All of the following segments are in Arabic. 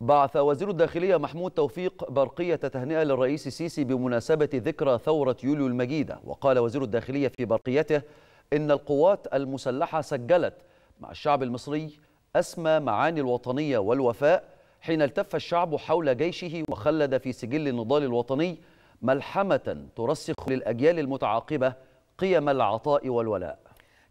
بعث وزير الداخلية محمود توفيق برقية تهنئة للرئيس السيسي بمناسبة ذكرى ثورة يوليو المجيدة وقال وزير الداخلية في برقيته إن القوات المسلحة سجلت مع الشعب المصري أسمى معاني الوطنية والوفاء حين التف الشعب حول جيشه وخلد في سجل النضال الوطني ملحمة ترسخ للأجيال المتعاقبة قيم العطاء والولاء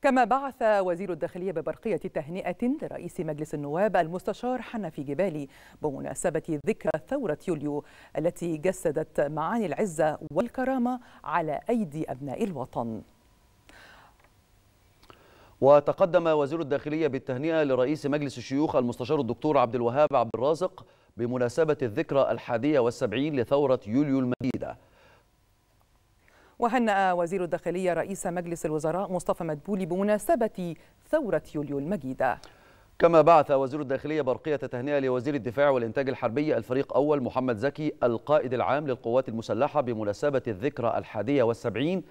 كما بعث وزير الداخلية ببرقية تهنئة لرئيس مجلس النواب المستشار حنفي جبالي بمناسبة ذكرى ثورة يوليو التي جسدت معاني العزة والكرامة على أيدي أبناء الوطن وتقدم وزير الداخلية بالتهنئة لرئيس مجلس الشيوخ المستشار الدكتور عبد الوهاب عبد الرازق بمناسبة الذكرى الحادية والسبعين لثورة يوليو المجيدة وهنأ وزير الداخلية رئيس مجلس الوزراء مصطفى مدبولي بمناسبة ثورة يوليو المجيدة كما بعث وزير الداخلية برقية تهنئة لوزير الدفاع والإنتاج الحربي الفريق أول محمد زكي القائد العام للقوات المسلحة بمناسبة الذكرى الحادية والسبعين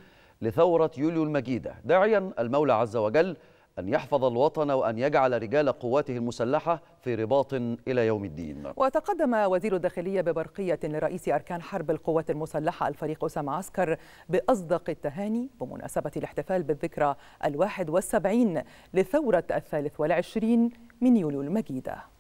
لثورة يوليو المجيدة داعيا المولى عز وجل أن يحفظ الوطن وأن يجعل رجال قواته المسلحة في رباط إلى يوم الدين وتقدم وزير الداخلية ببرقية لرئيس أركان حرب القوات المسلحة الفريق أسامة عسكر بأصدق التهاني بمناسبة الاحتفال بالذكرى الواحد والسبعين لثورة الثالث والعشرين من يوليو المجيده